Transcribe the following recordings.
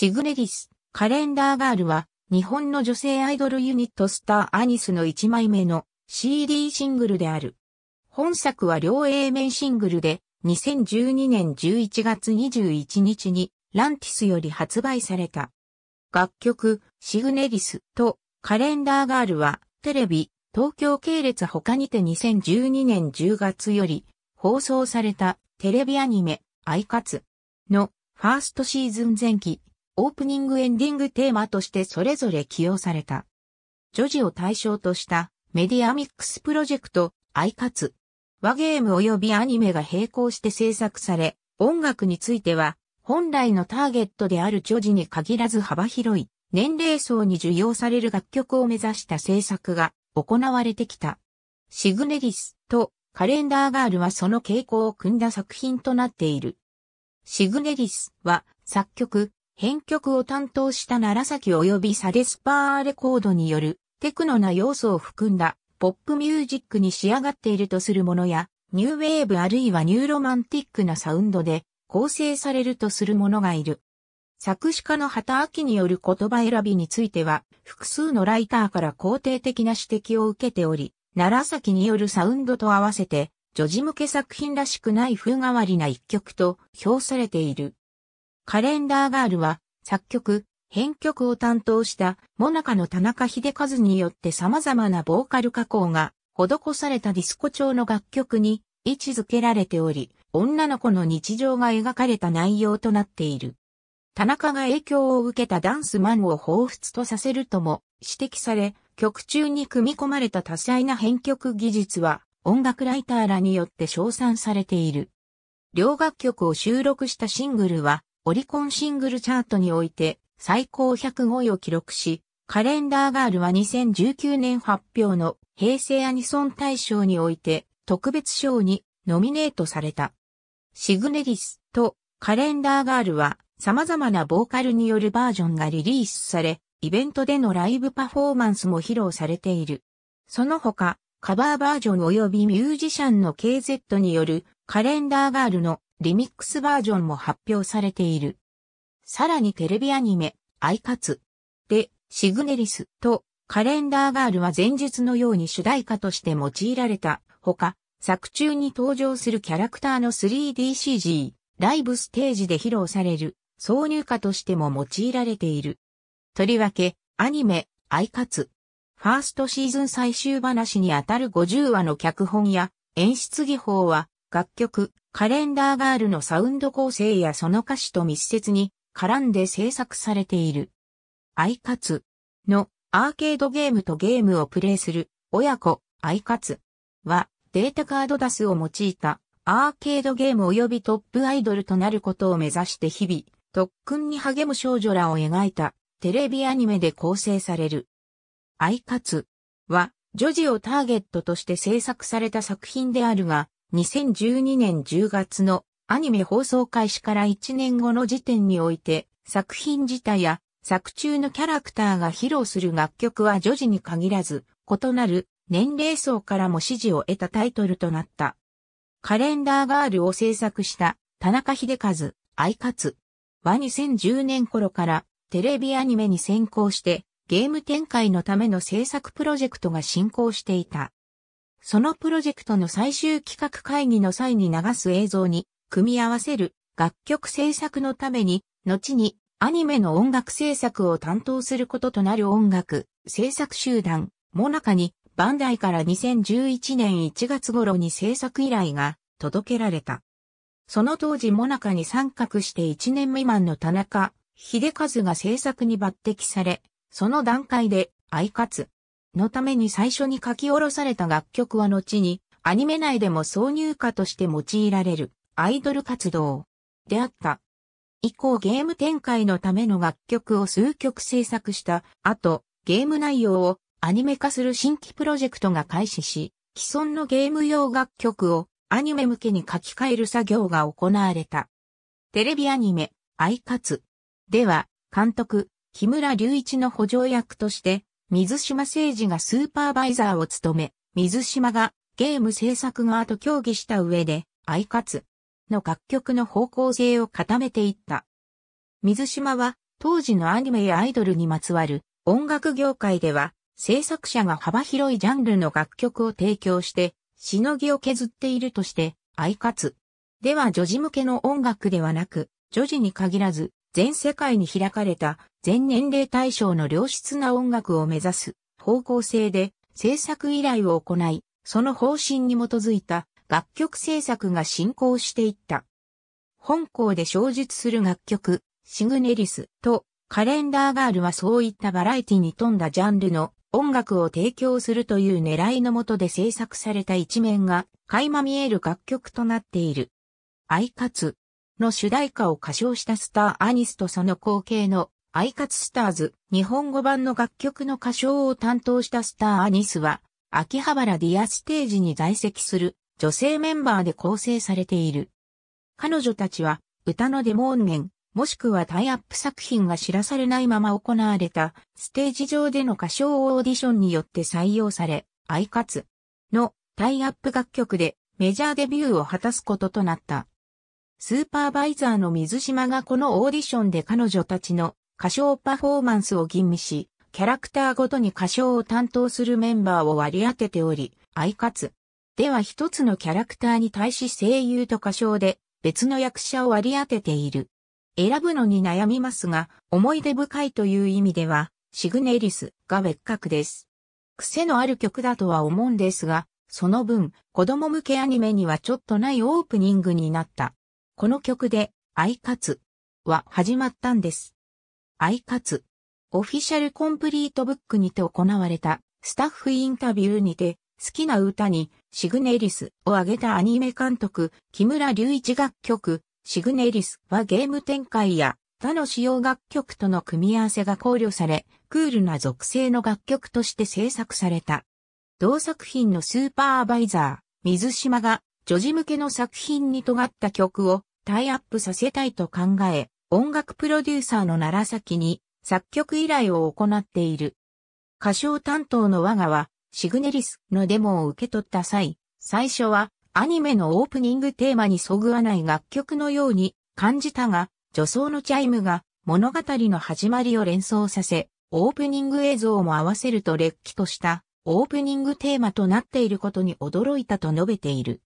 シグデリス、カレンダーガールは、日本の女性アイドルユニットスターアニスの1枚目の CD シングルである。本作は両 A 面シングルで、2012年11月21日に、ランティスより発売された。楽曲、シグネリスとカレンダーガールは、テレビ、東京系列他にて2012年10月より放送されたテレビアニメ、アイカツのファーストシーズン前期オープニングエンディングテーマとしてそれぞれ起用された。女児を対象としたメディアミックスプロジェクト、アイカツ。和ゲーム及びアニメが並行して制作され、音楽については、本来のターゲットである女児に限らず幅広い、年齢層に受容される楽曲を目指した制作が行われてきた。シグネリスとカレンダーガールはその傾向を組んだ作品となっている。シグネリスは作曲、編曲を担当した楢崎及びサデスパーレコードによるテクノな要素を含んだポップミュージックに仕上がっているとするものや、ニューウェーブあるいはニューロマンティックなサウンドで構成されるとするものがいる。作詞家の畑明による言葉選びについては、複数のライターから肯定的な指摘を受けており、楢崎によるサウンドと合わせて、女児向け作品らしくない風変わりな一曲と評されている。カレンダーガールは、作曲、編曲を担当したモナカの田中秀和によって様々なボーカル加工が施されたディスコ調の楽曲に位置づけられており、女の子の日常が描かれた内容となっている。田中が影響を受けたダンスマンを彷彿とさせるとも指摘され、曲中に組み込まれた多彩な編曲技術は音楽ライターらによって称賛されている。両楽曲を収録したシングルはオリコンシングルチャートにおいて最高105位を記録し、カレンダーガールは2019年発表の平成アニソン大賞において特別賞にノミネートされた。シグネリスとカレンダーガールは様々なボーカルによるバージョンがリリースされ、イベントでのライブパフォーマンスも披露されている。その他、カバーバージョン及びミュージシャンの KZ によるカレンダーガールのリミックスバージョンも発表されている。さらにテレビアニメ、アイカツで、シグネリスとカレンダーガールは前述のように主題歌として用いられたほか、作中に登場するキャラクターの 3DCG、ライブステージで披露される挿入歌としても用いられている。とりわけ、アニメ、アイカツ、ファーストシーズン最終話にあたる50話の脚本や演出技法は楽曲、カレンダーガールのサウンド構成やその歌詞と密接に絡んで制作されている。アイカツのアーケードゲームとゲームをプレイする親子アイカツはデータカードダスを用いたアーケードゲーム及びトップアイドルとなることを目指して日々特訓に励む少女らを描いたテレビアニメで構成される。アイカツは女児をターゲットとして制作された作品であるが、2012年10月のアニメ放送開始から1年後の時点において、作品自体や作中のキャラクターが披露する楽曲は女児に限らず、異なる年齢層からも支持を得たタイトルとなった。カレンダーガールを制作した田中秀和、アイカツは2010年頃からテレビアニメに先行してゲーム展開のための制作プロジェクトが進行していた。そのプロジェクトの最終企画会議の際に流す映像に組み合わせる楽曲制作のために、後にアニメの音楽制作を担当することとなる音楽制作集団、モナカにバンダイから2011年1月頃に制作依頼が届けられた。その当時モナカに参画して1年未満の田中、秀和が制作に抜擢され、その段階で、相勝つ。のために最初に書き下ろされた楽曲は後にアニメ内でも挿入歌として用いられるアイドル活動であった。以降ゲーム展開のための楽曲を数曲制作した後、ゲーム内容をアニメ化する新規プロジェクトが開始し、既存のゲーム用楽曲をアニメ向けに書き換える作業が行われた。テレビアニメ、アイカツでは、監督、木村隆一の補助役として、水島誠二がスーパーバイザーを務め、水島がゲーム制作側と協議した上で、アイカツの楽曲の方向性を固めていった。水島は当時のアニメやアイドルにまつわる音楽業界では制作者が幅広いジャンルの楽曲を提供してしのぎを削っているとして、アイカツでは女児向けの音楽ではなく、女児に限らず全世界に開かれた全年齢対象の良質な音楽を目指す方向性で制作依頼を行い、その方針に基づいた楽曲制作が進行していった。本校で小述する楽曲、シグネリスとカレンダーガールはそういったバラエティに富んだジャンルの音楽を提供するという狙いのもとで制作された一面が垣間見える楽曲となっている。アイカツ、の主題歌を歌唱したスター・アニスとその後継のアイカツスターズ日本語版の楽曲の歌唱を担当したスター・アニスは秋葉原ディアステージに在籍する女性メンバーで構成されている。彼女たちは歌のデモ音源、もしくはタイアップ作品が知らされないまま行われたステージ上での歌唱オーディションによって採用され、アイカツのタイアップ楽曲でメジャーデビューを果たすこととなった。スーパーバイザーの水島がこのオーディションで彼女たちの歌唱パフォーマンスを吟味し、キャラクターごとに歌唱を担当するメンバーを割り当てており、相勝つ。では一つのキャラクターに対し声優と歌唱で別の役者を割り当てている。選ぶのに悩みますが、思い出深いという意味では、シグネリスが別格です。癖のある曲だとは思うんですが、その分、子供向けアニメにはちょっとないオープニングになった。この曲で、アイカツは始まったんです。アイカツ、オフィシャルコンプリートブックにて行われたスタッフインタビューにて、好きな歌にシグネリスを挙げたアニメ監督、木村隆一楽曲、シグネリスはゲーム展開や他の使用楽曲との組み合わせが考慮され、クールな属性の楽曲として制作された。同作品のスーパーバイザー、水島が女児向けの作品に尖った曲をタイアップさせたいと考え、音楽プロデューサーの奈良崎に作曲依頼を行っている。歌唱担当の我がは、シグネリスのデモを受け取った際、最初はアニメのオープニングテーマにそぐわない楽曲のように感じたが、女装のチャイムが物語の始まりを連想させ、オープニング映像も合わせると劣気としたオープニングテーマとなっていることに驚いたと述べている。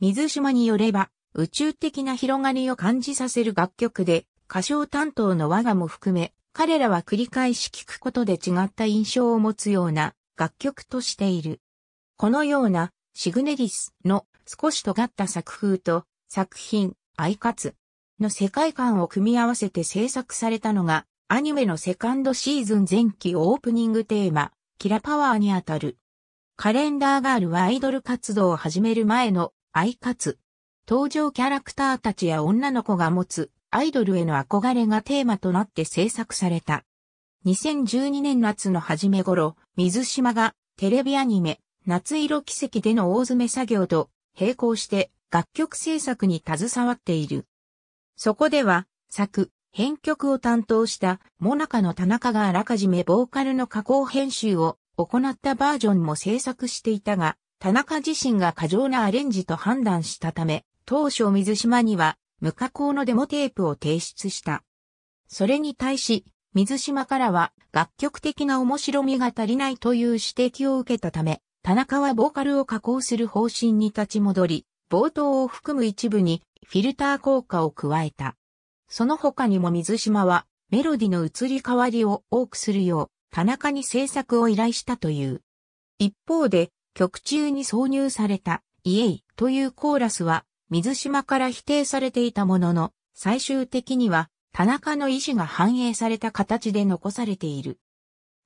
水島によれば、宇宙的な広がりを感じさせる楽曲で、歌唱担当の我がも含め、彼らは繰り返し聴くことで違った印象を持つような楽曲としている。このようなシグネリスの少し尖った作風と作品、アイカツの世界観を組み合わせて制作されたのがアニメのセカンドシーズン前期オープニングテーマ、キラパワーにあたる。カレンダーガールはアイドル活動を始める前のアイカツ登場キャラクターたちや女の子が持つアイドルへの憧れがテーマとなって制作された。2012年夏の初め頃、水島がテレビアニメ、夏色奇跡での大詰め作業と並行して楽曲制作に携わっている。そこでは、作、編曲を担当したモナカの田中があらかじめボーカルの加工編集を行ったバージョンも制作していたが、田中自身が過剰なアレンジと判断したため、当初水島には無加工のデモテープを提出した。それに対し、水島からは楽曲的な面白みが足りないという指摘を受けたため、田中はボーカルを加工する方針に立ち戻り、冒頭を含む一部にフィルター効果を加えた。その他にも水島はメロディの移り変わりを多くするよう田中に制作を依頼したという。一方で曲中に挿入されたイエイというコーラスは水島から否定されていたものの、最終的には田中の意思が反映された形で残されている。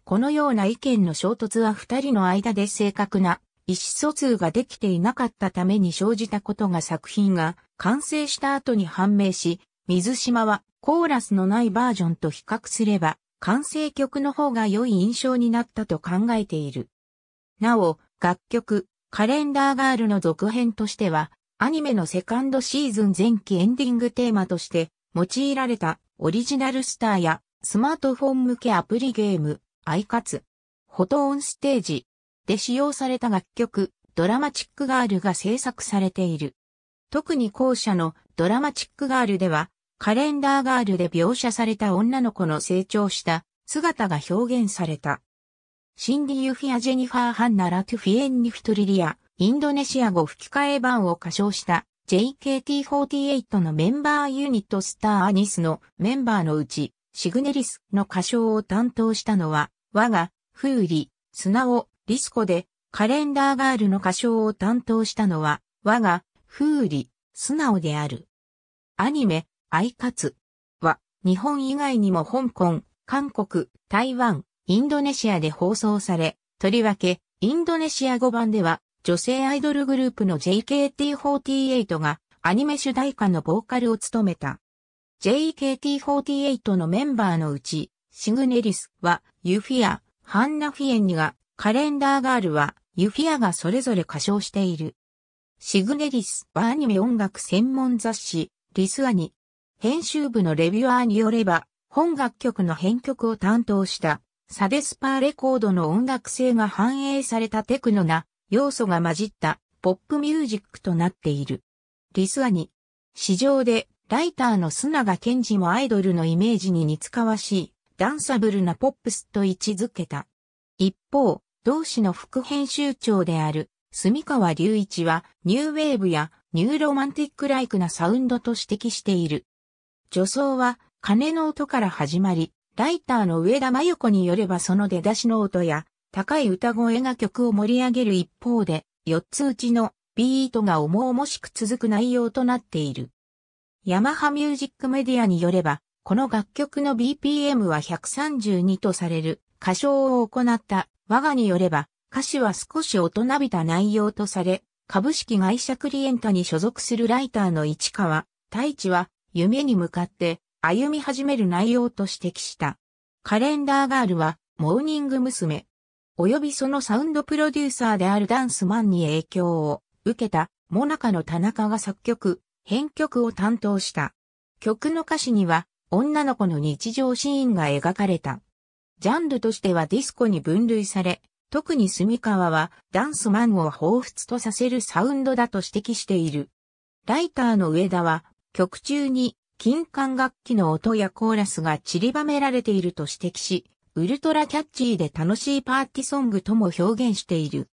このような意見の衝突は二人の間で正確な意思疎通ができていなかったために生じたことが作品が完成した後に判明し、水島はコーラスのないバージョンと比較すれば完成曲の方が良い印象になったと考えている。なお、楽曲、カレンダーガールの続編としては、アニメのセカンドシーズン前期エンディングテーマとして用いられたオリジナルスターやスマートフォン向けアプリゲーム、アイカツ、フォトオンステージで使用された楽曲、ドラマチックガールが制作されている。特に後者のドラマチックガールでは、カレンダーガールで描写された女の子の成長した姿が表現された。シンディ・ユフィア・ジェニファー・ハンナ・ラトゥフィエンニフトリリア、インドネシア語吹き替え版を歌唱した JKT48 のメンバーユニットスターアニスのメンバーのうち、シグネリスの歌唱を担当したのは、我が、フーリ、砂尾、リスコで、カレンダーガールの歌唱を担当したのは、我が、フーリ、ナオである。アニメ、アイカツは、日本以外にも香港、韓国、台湾、インドネシアで放送され、とりわけ、インドネシア語版では、女性アイドルグループの JKT48 がアニメ主題歌のボーカルを務めた。JKT48 のメンバーのうち、シグネリスはユフィア、ハンナフィエンニが、カレンダーガールはユフィアがそれぞれ歌唱している。シグネリスはアニメ音楽専門雑誌、リスアニ。編集部のレビュアーによれば、本楽曲の編曲を担当した、サデスパーレコードの音楽性が反映されたテクノな要素が混じったポップミュージックとなっている。リスアニ。市場でライターの須ケ健治もアイドルのイメージに似つかわしいダンサブルなポップスと位置づけた。一方、同志の副編集長である住川隆一はニューウェーブやニューロマンティックライクなサウンドと指摘している。女装は鐘の音から始まり、ライターの上田真由子によればその出だしの音や高い歌声が曲を盛り上げる一方で、4つ打ちのビートが重々しく続く内容となっている。ヤマハミュージックメディアによれば、この楽曲の BPM は132とされる歌唱を行った我がによれば、歌詞は少し大人びた内容とされ、株式会社クリエンタに所属するライターの市川、大地は、夢に向かって歩み始める内容と指摘した。カレンダーガールは、モーニング娘。及びそのサウンドプロデューサーであるダンスマンに影響を受けた、モナカの田中が作曲、編曲を担当した。曲の歌詞には、女の子の日常シーンが描かれた。ジャンルとしてはディスコに分類され、特に住川はダンスマンを彷彿とさせるサウンドだと指摘している。ライターの上田は曲中に金管楽器の音やコーラスが散りばめられていると指摘し、ウルトラキャッチーで楽しいパーティソングとも表現している。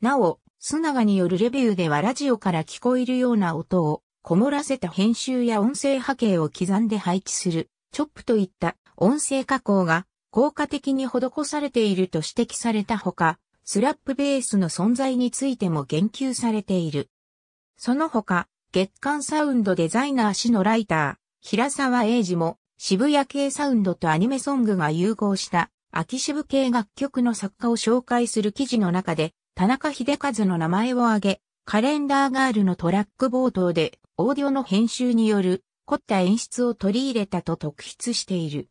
なお、須永によるレビューではラジオから聞こえるような音を、こもらせた編集や音声波形を刻んで配置する、チョップといった音声加工が効果的に施されていると指摘されたほか、スラップベースの存在についても言及されている。その他、月刊サウンドデザイナー誌のライター、平沢英二も、渋谷系サウンドとアニメソングが融合した秋渋系楽曲の作家を紹介する記事の中で、田中秀和の名前を挙げ、カレンダーガールのトラック冒頭で、オーディオの編集による凝った演出を取り入れたと特筆している。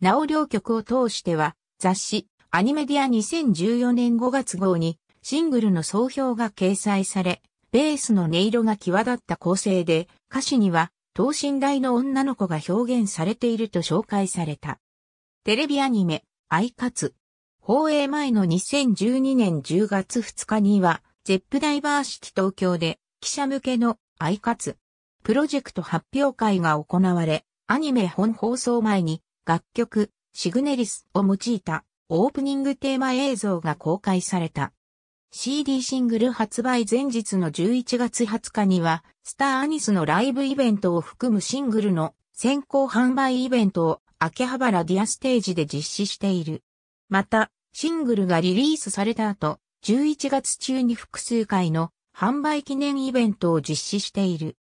なお両曲を通しては、雑誌、アニメディア2014年5月号に、シングルの総評が掲載され、ベースの音色が際立った構成で、歌詞には、等身大の女の子が表現されていると紹介された。テレビアニメ、アイカツ。放映前の2012年10月2日には、ゼップダイバーシティ東京で記者向けのアイカツプロジェクト発表会が行われ、アニメ本放送前に楽曲シグネリスを用いたオープニングテーマ映像が公開された。CD シングル発売前日の11月20日には、スターアニスのライブイベントを含むシングルの先行販売イベントを秋葉原ディアステージで実施している。また、シングルがリリースされた後、11月中に複数回の販売記念イベントを実施している。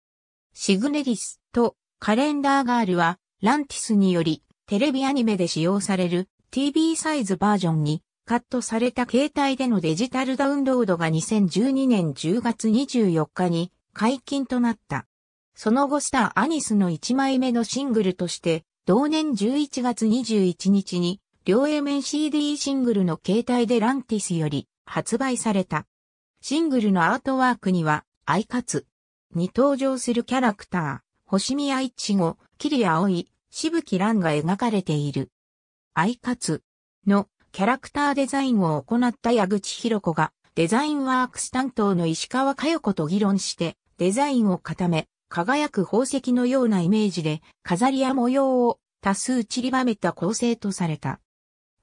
シグネリスとカレンダーガールは、ランティスによりテレビアニメで使用される TV サイズバージョンにカットされた携帯でのデジタルダウンロードが2012年10月24日に解禁となった。その後スター・アニスの1枚目のシングルとして、同年11月21日に、両 A 面 CD シングルの携帯でランティスより発売された。シングルのアートワークには、アイカツに登場するキャラクター、星宮一護、桐葵、しぶきンが描かれている。アイカツのキャラクターデザインを行った矢口博子が、デザインワークス担当の石川佳代子と議論して、デザインを固め、輝く宝石のようなイメージで、飾りや模様を多数散りばめた構成とされた。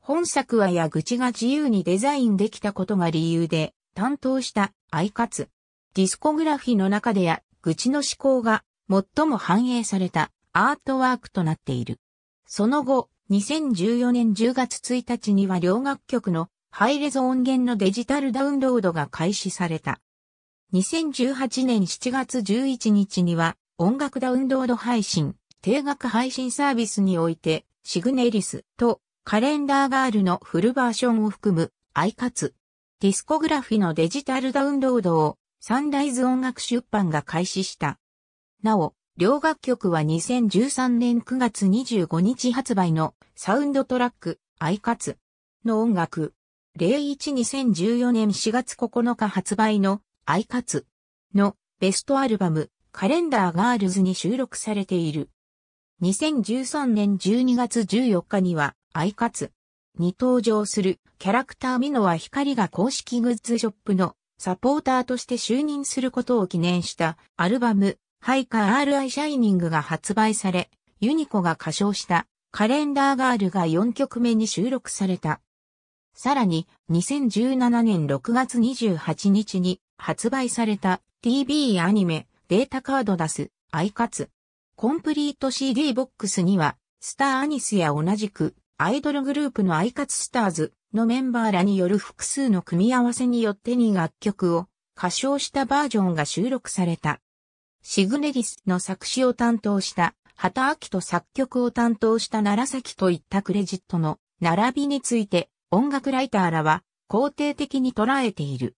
本作は矢口が自由にデザインできたことが理由で、担当したアイカツ。ディスコグラフィーの中で矢口の思考が最も反映されたアートワークとなっている。その後、2014年10月1日には両楽曲のハイレゾ音源のデジタルダウンロードが開始された。2018年7月11日には音楽ダウンロード配信、定額配信サービスにおいてシグネリスとカレンダーガールのフルバージョンを含むアイカツ、ディスコグラフィのデジタルダウンロードをサンライズ音楽出版が開始した。なお、両楽曲は2013年9月25日発売のサウンドトラック、アイカツの音楽。012014年4月9日発売のアイカツのベストアルバムカレンダーガールズに収録されている。2013年12月14日にはアイカツに登場するキャラクターミノは光が公式グッズショップのサポーターとして就任することを記念したアルバムハイカー RI シャイニングが発売され、ユニコが歌唱したカレンダーガールが4曲目に収録された。さらに、2017年6月28日に発売された TV アニメデータカード出す、アイカツ。コンプリート CD ボックスには、スターアニスや同じくアイドルグループのアイカツスターズのメンバーらによる複数の組み合わせによって2楽曲を歌唱したバージョンが収録された。シグネリスの作詞を担当した畑明と作曲を担当した奈良崎といったクレジットの並びについて音楽ライターらは肯定的に捉えている。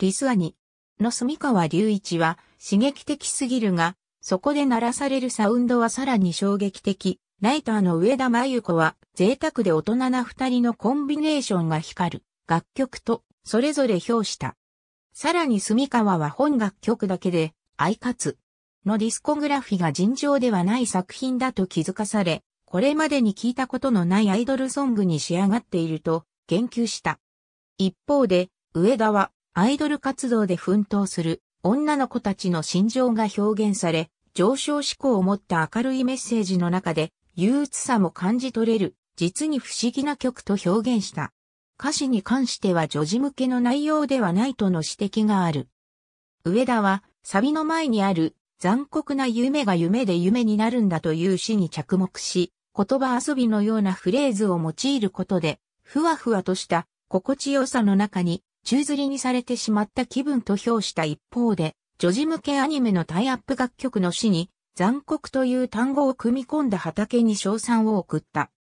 リスアニの住川隆一は刺激的すぎるが、そこで鳴らされるサウンドはさらに衝撃的。ライターの上田真由子は贅沢で大人な二人のコンビネーションが光る楽曲とそれぞれ評した。さらに住川は本楽曲だけで、相イのディスコグラフィが尋常ではない作品だと気づかされ、これまでに聞いたことのないアイドルソングに仕上がっていると言及した。一方で、上田はアイドル活動で奮闘する女の子たちの心情が表現され、上昇志向を持った明るいメッセージの中で、憂鬱さも感じ取れる、実に不思議な曲と表現した。歌詞に関しては女児向けの内容ではないとの指摘がある。上田は、サビの前にある、残酷な夢が夢で夢になるんだという詩に着目し、言葉遊びのようなフレーズを用いることで、ふわふわとした心地よさの中に宙吊りにされてしまった気分と評した一方で、女児向けアニメのタイアップ楽曲の詩に、残酷という単語を組み込んだ畑に賞賛を送った。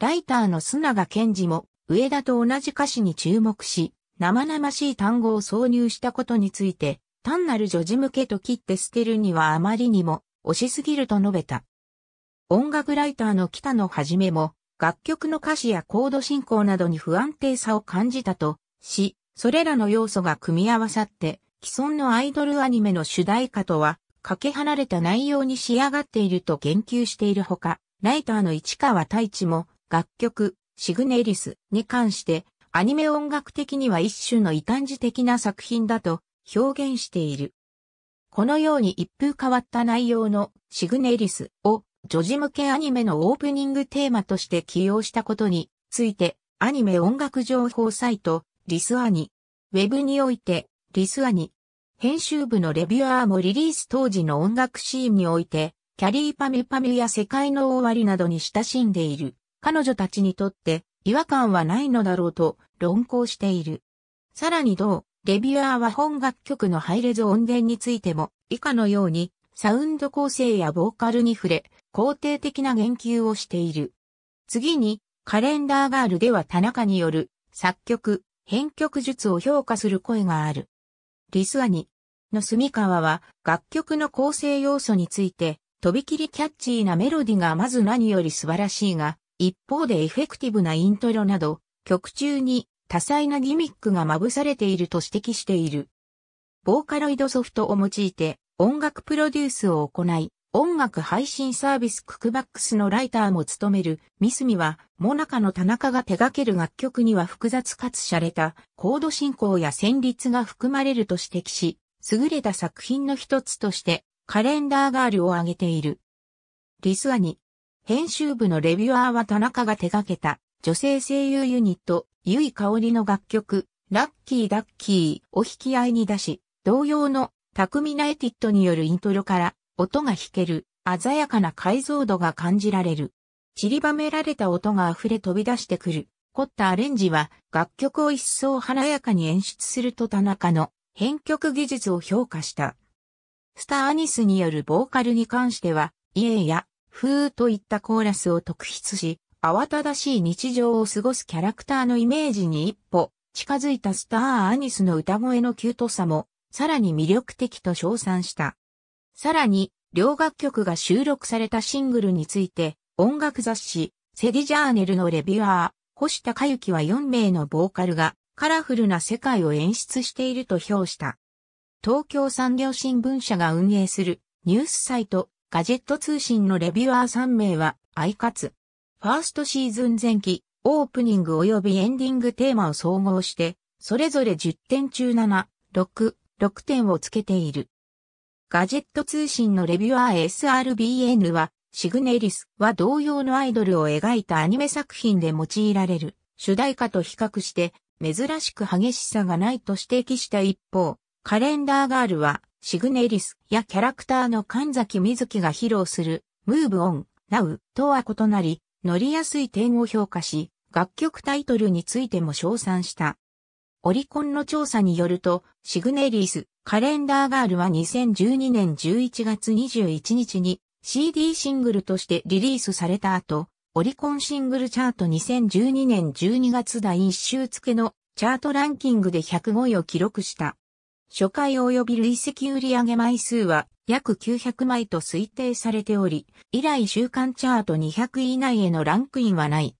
ライターの砂賀健二も、上田と同じ歌詞に注目し、生々しい単語を挿入したことについて、単なる女児向けと切って捨てるにはあまりにも押しすぎると述べた。音楽ライターの北野はじめも、楽曲の歌詞やコード進行などに不安定さを感じたとし、それらの要素が組み合わさって、既存のアイドルアニメの主題歌とは、かけ離れた内容に仕上がっていると言及しているほか、ライターの市川太一も、楽曲、シグネリスに関して、アニメ音楽的には一種の異端児的な作品だと表現している。このように一風変わった内容のシグネリスを女児向けアニメのオープニングテーマとして起用したことについてアニメ音楽情報サイトリスアニウェブにおいてリスアニ編集部のレビュアーもリリース当時の音楽シーンにおいてキャリーパミュパミュや世界の終わりなどに親しんでいる彼女たちにとって違和感はないのだろうと論考している。さらに同レビュアーは本楽曲のハイレゾ音源についても、以下のように、サウンド構成やボーカルに触れ、肯定的な言及をしている。次に、カレンダーガールでは田中による、作曲、編曲術を評価する声がある。リスアニの住川は、楽曲の構成要素について、とびきりキャッチーなメロディがまず何より素晴らしいが、一方でエフェクティブなイントロなど、曲中に多彩なギミックがまぶされていると指摘している。ボーカロイドソフトを用いて音楽プロデュースを行い、音楽配信サービスククバックスのライターも務めるミスミは、モナカの田中が手掛ける楽曲には複雑かつ洒落たコード進行や旋律が含まれると指摘し、優れた作品の一つとしてカレンダーガールを挙げている。リスアニ。編集部のレビュアーは田中が手掛けた女性声優ユニットゆい香りの楽曲、ラッキーダッキーを引き合いに出し、同様の巧みなエティットによるイントロから音が弾ける鮮やかな解像度が感じられる。散りばめられた音が溢れ飛び出してくる。凝ったアレンジは楽曲を一層華やかに演出すると田中の編曲技術を評価した。スター・アニスによるボーカルに関しては、イエーや、フーといったコーラスを特筆し、慌ただしい日常を過ごすキャラクターのイメージに一歩近づいたスター・アニスの歌声のキュートさも、さらに魅力的と称賛した。さらに、両楽曲が収録されたシングルについて、音楽雑誌、セディジャーネルのレビュアー、星高幸は4名のボーカルが、カラフルな世界を演出していると評した。東京産業新聞社が運営するニュースサイトガジェット通信のレビュアー3名は、アイカツ、ファーストシーズン前期、オープニング及びエンディングテーマを総合して、それぞれ10点中7、6、6点をつけている。ガジェット通信のレビュアー SRBN は、シグネリスは同様のアイドルを描いたアニメ作品で用いられる主題歌と比較して珍しく激しさがないと指摘した一方、カレンダーガールはシグネリスやキャラクターの神崎瑞希が披露するムーブオン、ナウとは異なり乗りやすい点を評価し、楽曲タイトルについても称賛した。オリコンの調査によると、シグネリース、カレンダーガールは2012年11月21日に CD シングルとしてリリースされた後、オリコンシングルチャート2012年12月第1週付のチャートランキングで105位を記録した。初回及び累積売上枚数は約900枚と推定されており、以来週間チャート200位以内へのランクインはない。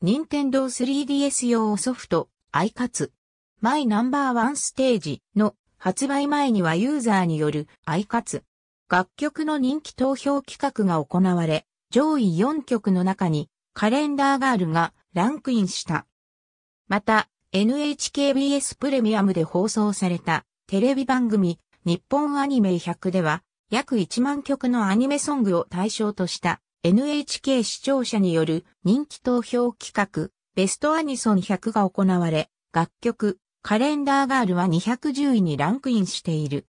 任天堂 3DS 用ソフト、i c カ t s マイナンバーワンステージの発売前にはユーザーによる i c カ t s 楽曲の人気投票企画が行われ、上位4曲の中にカレンダーガールがランクインした。また、NHKBS プレミアムで放送されたテレビ番組、日本アニメ100では、約1万曲のアニメソングを対象とした NHK 視聴者による人気投票企画、ベストアニソン100が行われ、楽曲、カレンダーガールは210位にランクインしている。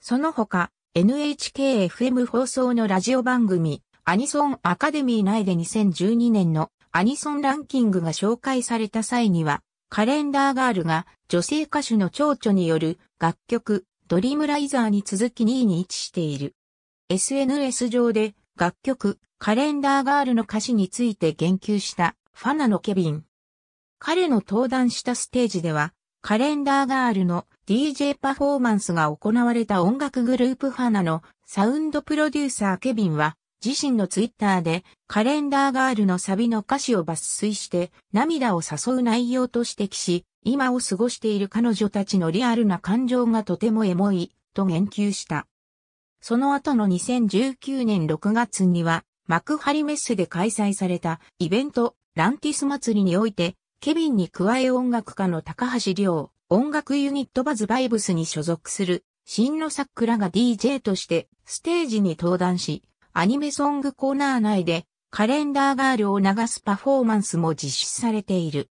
その他、NHKFM 放送のラジオ番組、アニソンアカデミー内で2012年のアニソンランキングが紹介された際には、カレンダーガールが女性歌手の蝶々による楽曲ドリームライザーに続き2位に位置している。SNS 上で楽曲カレンダーガールの歌詞について言及したファナのケビン。彼の登壇したステージではカレンダーガールの DJ パフォーマンスが行われた音楽グループファナのサウンドプロデューサーケビンは自身のツイッターでカレンダーガールのサビの歌詞を抜粋して涙を誘う内容と指摘し、今を過ごしている彼女たちのリアルな感情がとてもエモい、と言及した。その後の2019年6月には、幕張メッセで開催されたイベント、ランティス祭りにおいて、ケビンに加え音楽家の高橋亮、音楽ユニットバズバイブスに所属する、新の桜が DJ としてステージに登壇し、アニメソングコーナー内でカレンダーガールを流すパフォーマンスも実施されている。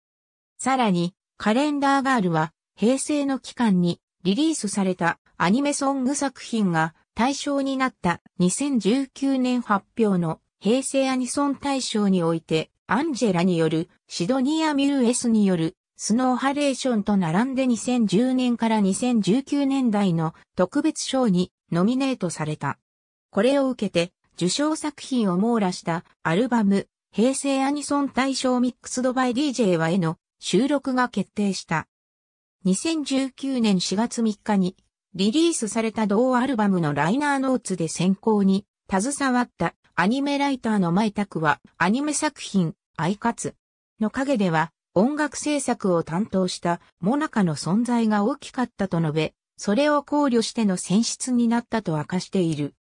さらに、カレンダーガールは平成の期間にリリースされたアニメソング作品が対象になった2019年発表の平成アニソン大賞においてアンジェラによるシドニア・ミルエスによるスノーハレーションと並んで2010年から2019年代の特別賞にノミネートされた。これを受けて受賞作品を網羅したアルバム、平成アニソン大賞ミックスドバイ DJ はへの収録が決定した。2019年4月3日にリリースされた同アルバムのライナーノーツで選考に携わったアニメライターの前拓はアニメ作品、アイカツの陰では音楽制作を担当したモナカの存在が大きかったと述べ、それを考慮しての選出になったと明かしている。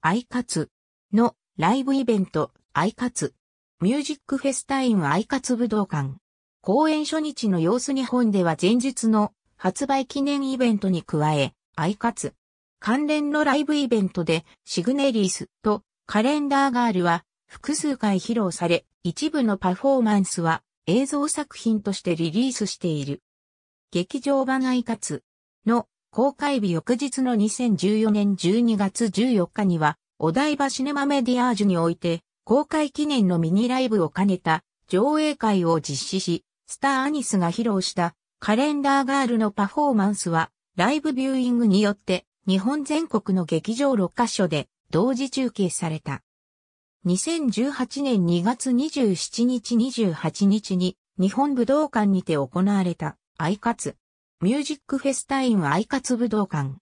アイカツのライブイベント、アイカツ。ミュージックフェスタインアイカツ武道館。公演初日の様子日本では前日の発売記念イベントに加え、アイカツ。関連のライブイベントで、シグネリースとカレンダーガールは複数回披露され、一部のパフォーマンスは映像作品としてリリースしている。劇場版アイカツの公開日翌日の2014年12月14日にはお台場シネマメディアージュにおいて、公開記念のミニライブを兼ねた上映会を実施し、スターアニスが披露したカレンダーガールのパフォーマンスは、ライブビューイングによって日本全国の劇場6カ所で同時中継された。2018年2月27日28日に日本武道館にて行われたアイカツミュージックフェスタインアイカツ武道館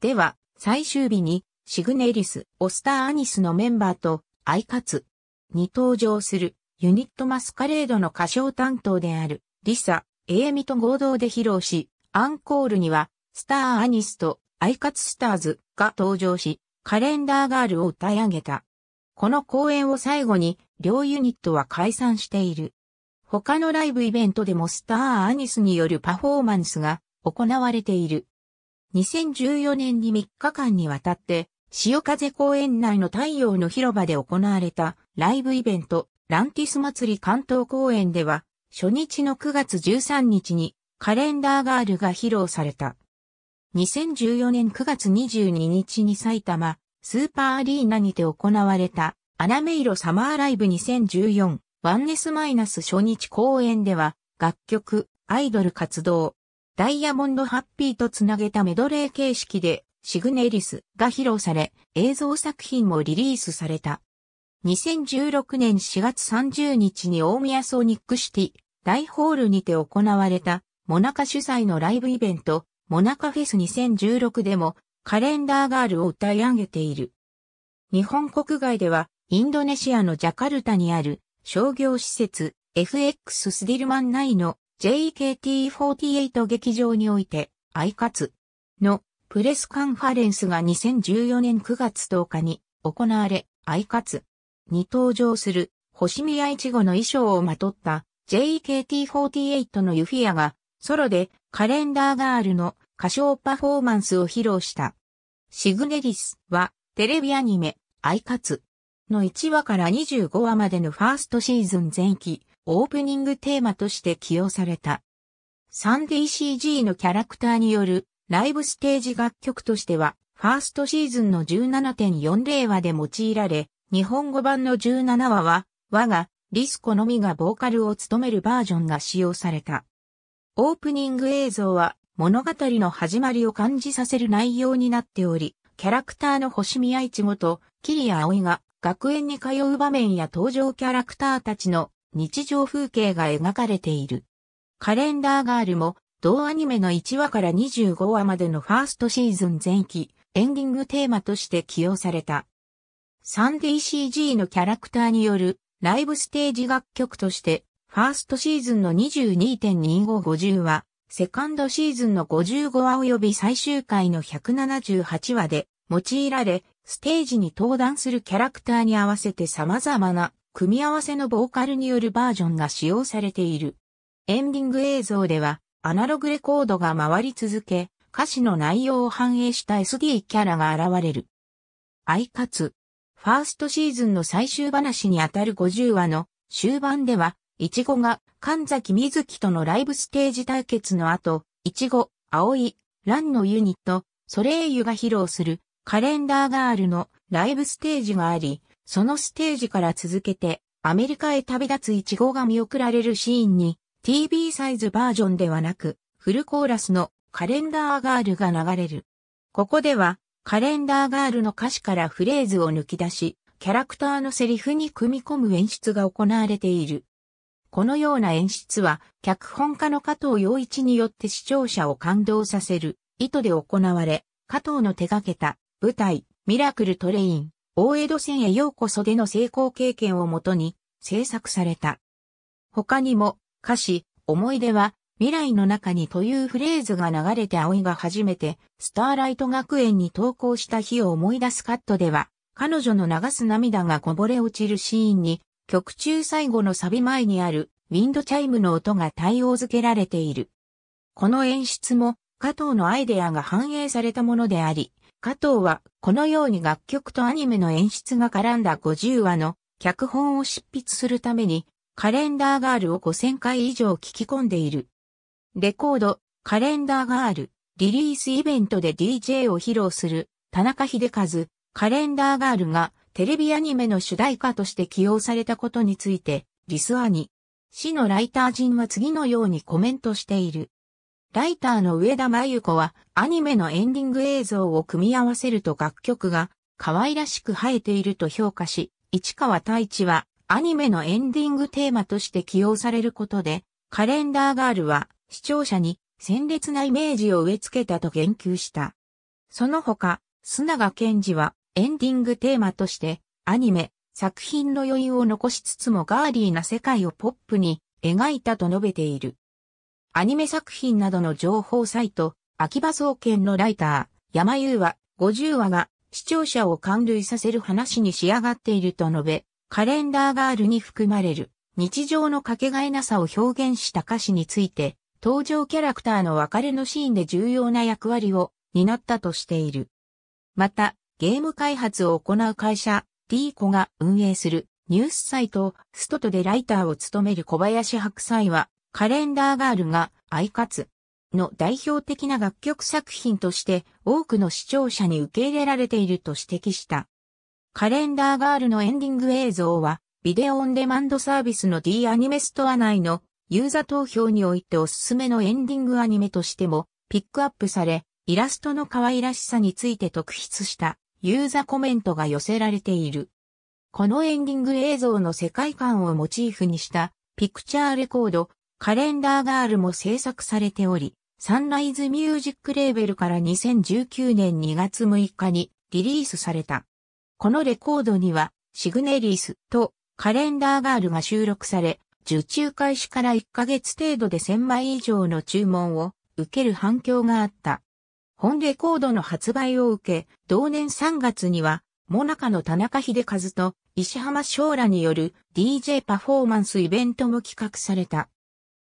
では最終日にシグネリス、オスターアニスのメンバーと、アイカツに登場する、ユニットマスカレードの歌唱担当である、リサ、エエミと合同で披露し、アンコールには、スターアニスと、アイカツスターズが登場し、カレンダーガールを歌い上げた。この公演を最後に、両ユニットは解散している。他のライブイベントでもスターアニスによるパフォーマンスが行われている。2014年に3日間にわたって潮風公園内の太陽の広場で行われたライブイベント、ランティス祭り関東公演では、初日の9月13日にカレンダーガールが披露された。2014年9月22日に埼玉スーパーアリーナにて行われたアナメイロサマーライブ2014ワンネスマイナス初日公演では楽曲、アイドル活動、ダイヤモンドハッピーとつなげたメドレー形式でシグネリスが披露され、映像作品もリリースされた。2016年4月30日に大宮ソニックシティ大ホールにて行われたモナカ主催のライブイベントモナカフェス2016でもカレンダーガールを歌い上げている。日本国外ではインドネシアのジャカルタにある商業施設 FX スディルマン内の JKT48 劇場においてアイカツのプレスカンファレンスが2014年9月10日に行われ、アイカツに登場する星宮一護の衣装をまとった JKT48 のユフィアがソロでカレンダーガールの歌唱パフォーマンスを披露した。シグネリスはテレビアニメアイカツの1話から25話までのファーストシーズン前期オープニングテーマとして起用された。サンディ CG のキャラクターによるライブステージ楽曲としては、ファーストシーズンの17.40話で用いられ、日本語版の17話は、和が、リスコのみがボーカルを務めるバージョンが使用された。オープニング映像は、物語の始まりを感じさせる内容になっており、キャラクターの星宮一元、ごと、桐谷葵が、学園に通う場面や登場キャラクターたちの日常風景が描かれている。カレンダーガールも同アニメの1話から25話までのファーストシーズン前期、エンディングテーマとして起用された。3DCG のキャラクターによるライブステージ楽曲として、ファーストシーズンの22.2550話、セカンドシーズンの55話及び最終回の178話で用いられ、ステージに登壇するキャラクターに合わせて様々な組み合わせのボーカルによるバージョンが使用されている。エンディング映像では、アナログレコードが回り続け、歌詞の内容を反映した SD キャラが現れる。アイカツ。ファーストシーズンの最終話にあたる50話の終盤では、イチゴが神崎瑞希とのライブステージ対決の後、チゴ、青葵、ランのユニット、ソレイユが披露するカレンダーガールのライブステージがあり、そのステージから続けてアメリカへ旅立つイチゴが見送られるシーンに TV サイズバージョンではなく、フルコーラスのカレンダーガールが流れる。ここでは、カレンダーガールの歌詞からフレーズを抜き出し、キャラクターのセリフに組み込む演出が行われている。このような演出は、脚本家の加藤洋一によって視聴者を感動させる意図で行われ、加藤の手掛けた舞台、ミラクルトレイン、大江戸線へようこそでの成功経験をもとに制作された。他にも、歌詞、思い出は未来の中にというフレーズが流れて葵が初めてスターライト学園に投稿した日を思い出すカットでは彼女の流す涙がこぼれ落ちるシーンに曲中最後のサビ前にあるウィンドチャイムの音が対応づけられている。この演出も加藤のアイデアが反映されたものであり、加藤はこのように楽曲とアニメの演出が絡んだ50話の脚本を執筆するためにカレンダーガールを5000回以上聞き込んでいる。レコード、カレンダーガール、リリースイベントで DJ を披露する、田中秀和、カレンダーガールがテレビアニメの主題歌として起用されたことについて、リスアニ。市のライター陣は次のようにコメントしている。ライターの上田真由子はアニメのエンディング映像を組み合わせると楽曲が可愛らしく生えていると評価し、市川太一はアニメのエンディングテーマとして起用されることで、カレンダーガールは視聴者に鮮烈なイメージを植え付けたと言及した。その他、砂賀健治はエンディングテーマとしてアニメ、作品の余韻を残しつつもガーリーな世界をポップに描いたと述べている。アニメ作品などの情報サイト、秋葉総研のライター、山優は50話が視聴者を感涙させる話に仕上がっていると述べ、カレンダーガールに含まれる日常のかけがえなさを表現した歌詞について、登場キャラクターの別れのシーンで重要な役割を担ったとしている。また、ゲーム開発を行う会社、D コが運営するニュースサイト、ストトでライターを務める小林白菜は、カレンダーガールがアイカツの代表的な楽曲作品として多くの視聴者に受け入れられていると指摘した。カレンダーガールのエンディング映像は、ビデオオンデマンドサービスの D アニメストア内のユーザ投票においておすすめのエンディングアニメとしてもピックアップされ、イラストの可愛らしさについて特筆したユーザコメントが寄せられている。このエンディング映像の世界観をモチーフにしたピクチャーレコード、カレンダーガールも制作されており、サンライズミュージックレーベルから2019年2月6日にリリースされた。このレコードには、シグネリスとカレンダーガールが収録され、受注開始から1ヶ月程度で1000枚以上の注文を受ける反響があった。本レコードの発売を受け、同年3月には、モナカの田中秀和と石浜翔らによる DJ パフォーマンスイベントも企画された。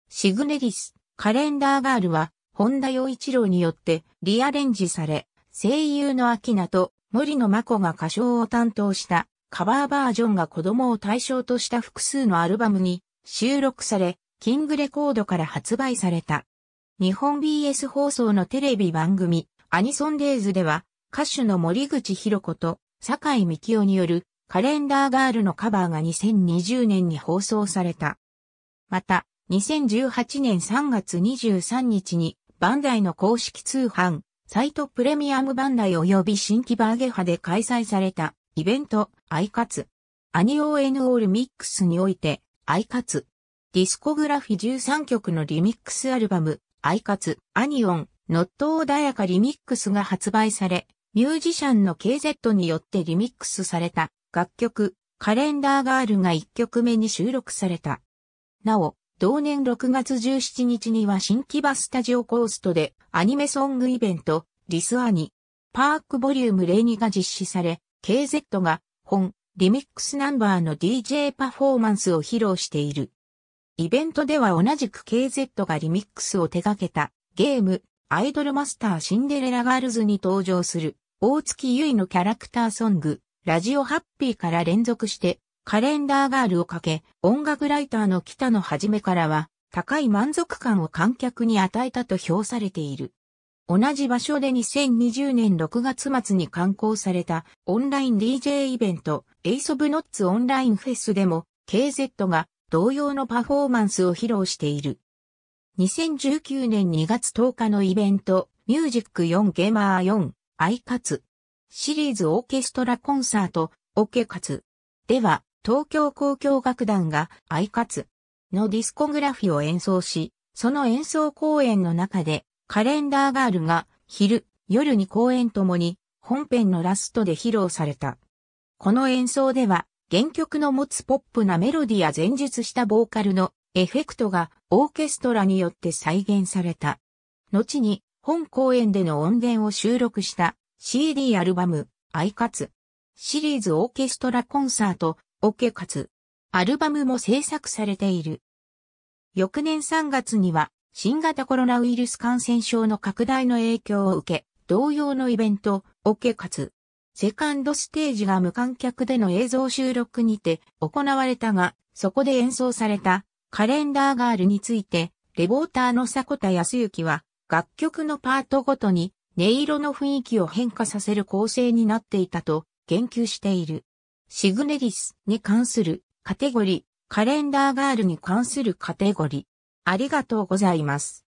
シグネリス、カレンダーガールは、本田洋一郎によってリアレンジされ、声優の秋名と森野真子が歌唱を担当したカバーバージョンが子供を対象とした複数のアルバムに収録され、キングレコードから発売された。日本 BS 放送のテレビ番組、アニソンデイズでは、歌手の森口博子と坂井幹夫によるカレンダーガールのカバーが2020年に放送された。また、2018年3月23日にバンダイの公式通販サイトプレミアムバンダイ及び新規バーゲハで開催されたイベント、アイカツ。アニオーエヌオールミックスにおいて、アイカツ。ディスコグラフィ13曲のリミックスアルバム、アイカツ、アニオン、ノット穏やかリミックスが発売され、ミュージシャンの KZ によってリミックスされた楽曲、カレンダーガールが1曲目に収録された。なお、同年6月17日には新木場スタジオコーストでアニメソングイベント、リスアニ、パークボリューム02が実施され、KZ が本、リミックスナンバーの DJ パフォーマンスを披露している。イベントでは同じく KZ がリミックスを手掛けたゲーム、アイドルマスターシンデレラガールズに登場する大月結衣のキャラクターソング、ラジオハッピーから連続してカレンダーガールをかけ、音楽ライターの北野はじめからは、高い満足感を観客に与えたと評されている。同じ場所で2020年6月末に刊行されたオンライン DJ イベント、エイソブノッツオンラインフェスでも、KZ が同様のパフォーマンスを披露している。2019年2月10日のイベント、ミュージック4ゲーマー4、アイカツ、シリーズオーケストラコンサート、オケカツ。では、東京交響楽団がアイカツのディスコグラフィを演奏し、その演奏公演の中でカレンダーガールが昼、夜に公演ともに本編のラストで披露された。この演奏では原曲の持つポップなメロディや前述したボーカルのエフェクトがオーケストラによって再現された。後に本公演での音源を収録した CD アルバム、アイカツシリーズオーケストラコンサートオケかつ、アルバムも制作されている。翌年3月には、新型コロナウイルス感染症の拡大の影響を受け、同様のイベント、オケかつ、セカンドステージが無観客での映像収録にて行われたが、そこで演奏されたカレンダーガールについて、レポーターの迫田康之は、楽曲のパートごとに音色の雰囲気を変化させる構成になっていたと言及している。シグネリスに関するカテゴリ、カレンダーガールに関するカテゴリ。ありがとうございます。